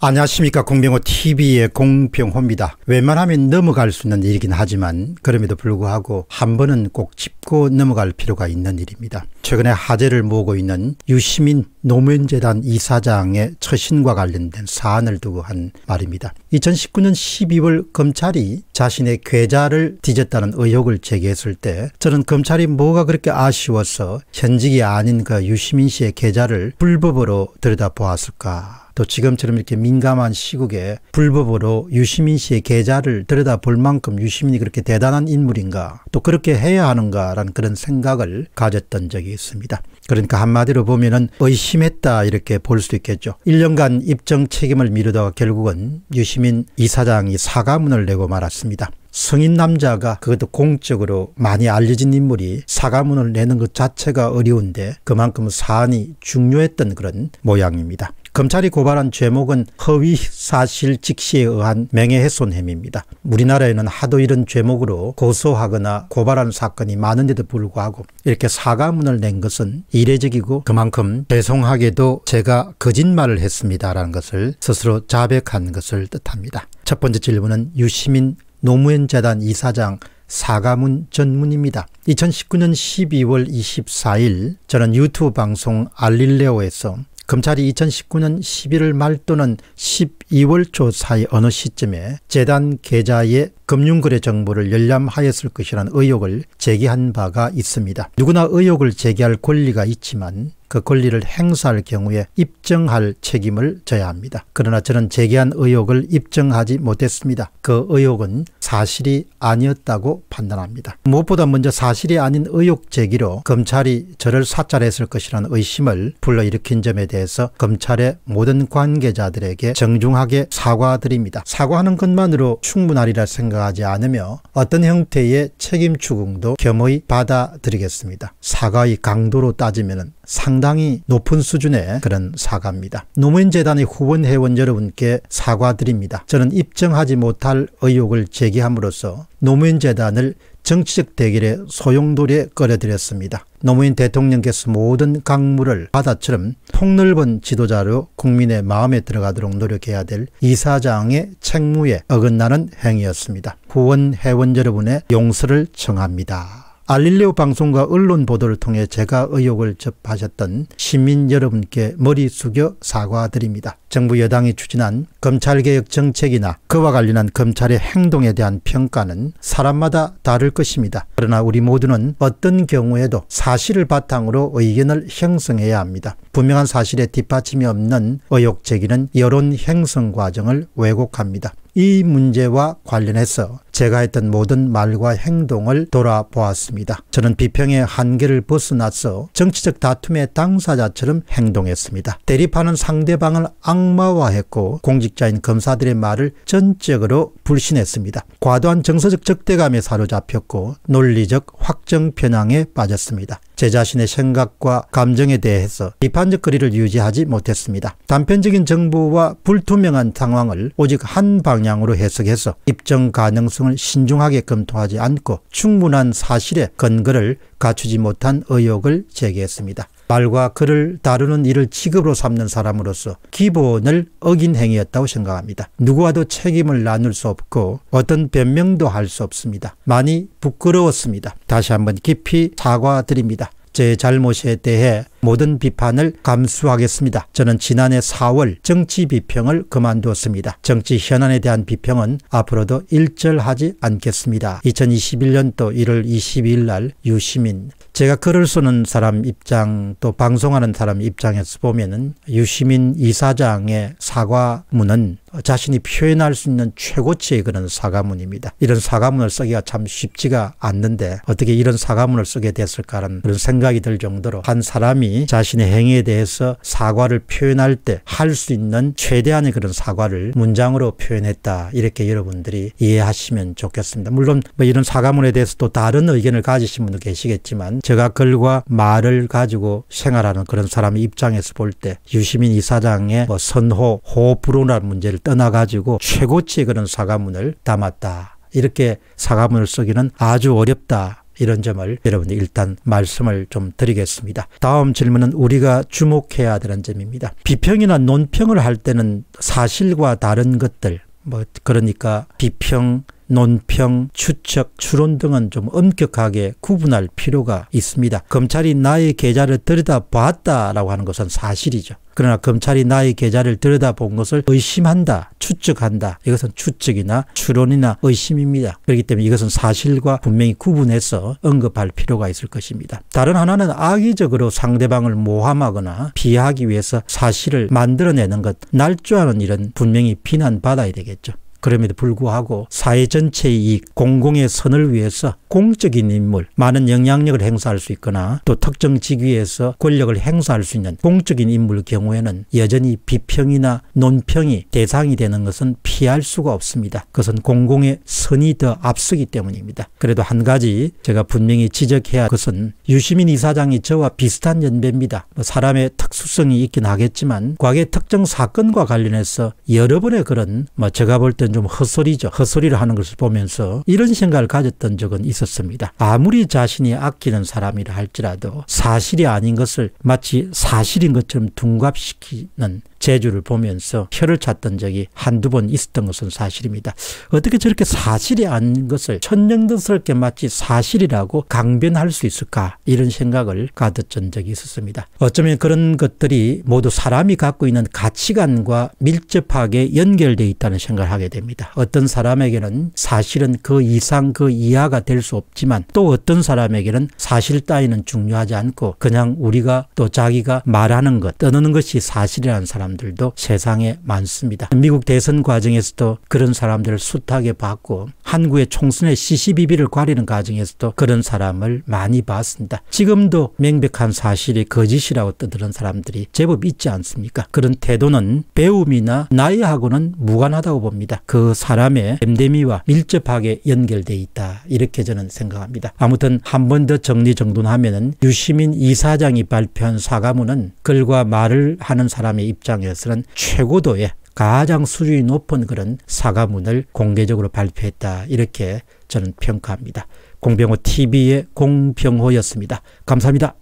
안녕하십니까 공병호 TV의 공병호입니다. 웬만하면 넘어갈 수 있는 일이긴 하지만 그럼에도 불구하고 한 번은 꼭 짚고 넘어갈 필요가 있는 일입니다. 최근에 화제를 모으고 있는 유시민 노무현재단 이사장의 처신과 관련된 사안을 두고 한 말입니다. 2019년 12월 검찰이 자신의 계좌를 뒤졌다는 의혹을 제기했을 때 저는 검찰이 뭐가 그렇게 아쉬워서 현직이 아닌 그 유시민 씨의 계좌를 불법으로 들여다보았을까 또 지금처럼 이렇게 민감한 시국에 불법으로 유시민 씨의 계좌를 들여다볼 만큼 유시민이 그렇게 대단한 인물인가 또 그렇게 해야 하는가라는 그런 생각을 가졌던 적이 있습니다. 그러니까 한마디로 보면은 의심했다 이렇게 볼수 있겠죠. 1년간 입증 책임을 미루다가 결국은 유시민 이사장이 사과문을 내고 말았습니다. 성인 남자가 그것도 공적으로 많이 알려진 인물이 사과문을 내는 것 자체가 어려운데 그만큼 사안이 중요했던 그런 모양입니다. 검찰이 고발한 죄목은 허위 사실 직시에 의한 명예훼손 혐의입니다. 우리나라에는 하도 이런 죄목으로 고소하거나 고발한 사건이 많은데도 불구하고 이렇게 사과문을 낸 것은 이례적이고 그만큼 죄송하게도 제가 거짓말을 했습니다라는 것을 스스로 자백한 것을 뜻합니다. 첫 번째 질문은 유시민 노무현 재단 이사장 사과문 전문입니다. 2019년 12월 24일 저는 유튜브 방송 알릴레오에서 검찰이 2019년 11월 말 또는 12월 초 사이 어느 시점에 재단 계좌에 금융거래 정보를 열람하였을 것이라는 의혹을 제기한 바가 있습니다. 누구나 의혹을 제기할 권리가 있지만 그 권리를 행사할 경우에 입증할 책임을 져야 합니다. 그러나 저는 제기한 의혹을 입증하지 못했습니다. 그 의혹은 사실이 아니었다고 판단합니다. 무엇보다 먼저 사실이 아닌 의혹 제기로 검찰이 저를 사찰했을 것이라는 의심을 불러일으킨 점에 대해서 검찰의 모든 관계자들에게 정중하게 사과드립니다. 사과하는 것만으로 충분하리라 생각 생각하지 않으며 어떤 형태의 책임 추궁도 겸허히 받아들이겠습니다. 사과의 강도로 따지면 상당히 높은 수준의 그런 사과입니다. 노무현 재단의 후원 회원 여러분께 사과드립니다. 저는 입증하지 못할 의혹을 제기함으로써 노무현 재단을 정치적 대결의 소용돌이에 끌어들였습니다. 노무현 대통령께서 모든 강물을 바다처럼 폭넓은 지도자로 국민의 마음에 들어가도록 노력해야 될 이사장의 책무에 어긋나는 행위였습니다. 후원 회원 여러분의 용서를 청합니다. 알릴레오 방송과 언론 보도를 통해 제가 의혹을 접하셨던 시민 여러분께 머리 숙여 사과드립니다. 정부 여당이 추진한 검찰개혁 정책이나 그와 관련한 검찰의 행동에 대한 평가는 사람마다 다를 것입니다. 그러나 우리 모두는 어떤 경우에도 사실을 바탕으로 의견을 형성해야 합니다. 분명한 사실에 뒷받침이 없는 의혹 제기는 여론 형성 과정을 왜곡합니다. 이 문제와 관련해서 제가 했던 모든 말과 행동을 돌아보았습니다. 저는 비평의 한계를 벗어나서 정치적 다툼의 당사자처럼 행동했습니다. 대립하는 상대방을 악마화했고 공직자인 검사들의 말을 전적으로 불신했습니다. 과도한 정서적 적대감에 사로잡혔고 논리적 확정 편향에 빠졌습니다. 제 자신의 생각과 감정에 대해서 비판적 거리를 유지하지 못했습니다. 단편적인 정보와 불투명한 상황을 오직 한 방향으로 해석해서 입증 가능성을 사항을 신중하게 검토하지 않고 충분한 사실의 근거를 갖추지 못한 의혹을 제기했습니다. 말과 글을 다루는 일을 직업으로 삼는 사람으로서 기본을 어긴 행위였다고 생각합니다. 누구와도 책임을 나눌 수 없고 어떤 변명도 할 수 없습니다. 많이 부끄러웠습니다. 다시 한번 깊이 사과드립니다. 제 잘못에 대해 모든 비판을 감수하겠습니다. 저는 지난해 4월 정치 비평을 그만두었습니다. 정치 현안에 대한 비평은 앞으로도 일절하지 않겠습니다. 2021년도 1월 22일 날 유시민 제가 글을 쓰는 사람 입장 또 방송하는 사람 입장에서 보면은 유시민 이사장의 사과문은 자신이 표현할 수 있는 최고치의 그런 사과문입니다. 이런 사과문을 쓰기가 참 쉽지가 않는데 어떻게 이런 사과문을 쓰게 됐을까라는 그런 생각이 들 정도로 한 사람이 사람이 자신의 행위에 대해서 사과를 표현할 때 할 수 있는 최대한의 그런 사과를 문장으로 표현했다. 이렇게 여러분들이 이해하시면 좋겠습니다. 물론 뭐 이런 사과문에 대해서 또 다른 의견을 가지신 분도 계시겠지만 제가 글과 말을 가지고 생활하는 그런 사람의 입장에서 볼 때 유시민 이사장의 뭐 선호, 호불호라 문제를 떠나가지고 최고치의 그런 사과문을 담았다. 이렇게 사과문을 쓰기는 아주 어렵다. 이런 점을 여러분이 일단 말씀을 좀 드리겠습니다. 다음 질문은 우리가 주목해야 되는 점입니다. 비평이나 논평을 할 때는 사실과 다른 것들, 뭐 그러니까 비평, 논평, 추측, 추론 등은 좀 엄격하게 구분할 필요가 있습니다. 검찰이 나의 계좌를 들여다봤다라고 하는 것은 사실이죠. 그러나 검찰이 나의 계좌를 들여다본 것을 의심한다, 추측한다. 이것은 추측이나 추론이나 의심입니다. 그렇기 때문에 이것은 사실과 분명히 구분해서 언급할 필요가 있을 것입니다. 다른 하나는 악의적으로 상대방을 모함하거나 피하기 위해서 사실을 만들어내는 것, 날조하는 일은 분명히 비난받아야 되겠죠. 그럼에도 불구하고 사회 전체의 이익, 공공의 선을 위해서 공적인 인물, 많은 영향력을 행사할 수 있거나 또 특정 직위에서 권력을 행사할 수 있는 공적인 인물 경우에는 여전히 비평이나 논평이 대상이 되는 것은 피할 수가 없습니다. 그것은 공공의 선이 더 앞서기 때문입니다. 그래도 한 가지 제가 분명히 지적해야 할 것은 유시민 이사장이 저와 비슷한 연배입니다. 뭐 사람의 특수성이 있긴 하겠지만 과거 의 특정 사건과 관련해서 여러 번의 그런 뭐 제가 볼때 사실은 좀 헛소리죠. 헛소리를 하는 것을 보면서 이런 생각을 가졌던 적은 있었습니다. 아무리 자신이 아끼는 사람이라 할지라도 사실이 아닌 것을 마치 사실인 것처럼 둔갑시키는 제주를 보면서 혀를 찾던 적이 한두 번 있었던 것은 사실입니다. 어떻게 저렇게 사실이 아닌 것을 천연덕스럽게 마치 사실이라고 강변할 수 있을까 이런 생각을 가득한 적이 있었습니다. 어쩌면 그런 것들이 모두 사람이 갖고 있는 가치관과 밀접하게 연결되어 있다는 생각을 하게 됩니다. 어떤 사람에게는 사실은 그 이상 그 이하가 될 수 없지만 또 어떤 사람에게는 사실 따위는 중요하지 않고 그냥 우리가 또 자기가 말하는 것 떠드는 것이 사실이라는 사람 사람들도 세상에 많습니다. 미국 대선 과정에서도 그런 사람들을 숱하게 봤고 한국의 총선의 c c 비비를 가리는 과정에서도 그런 사람을 많이 봤습니다. 지금도 명백한 사실이 거짓이라고 떠드는 사람들이 제법 있지 않습니까? 그런 태도는 배움이나 나이하고는 무관하다고 봅니다. 그 사람의 엠데미와 밀접하게 연결돼 있다 이렇게 저는 생각합니다. 아무튼 한 번 더 정리정돈하면 유시민 이사장이 발표한 사과문은 글과 말을 하는 사람의 입장 입장에서는 최고도의 가장 수준이 높은 그런 사과문을 공개적으로 발표했다. 이렇게 저는 평가합니다. 공병호 TV의 공병호였습니다. 감사합니다.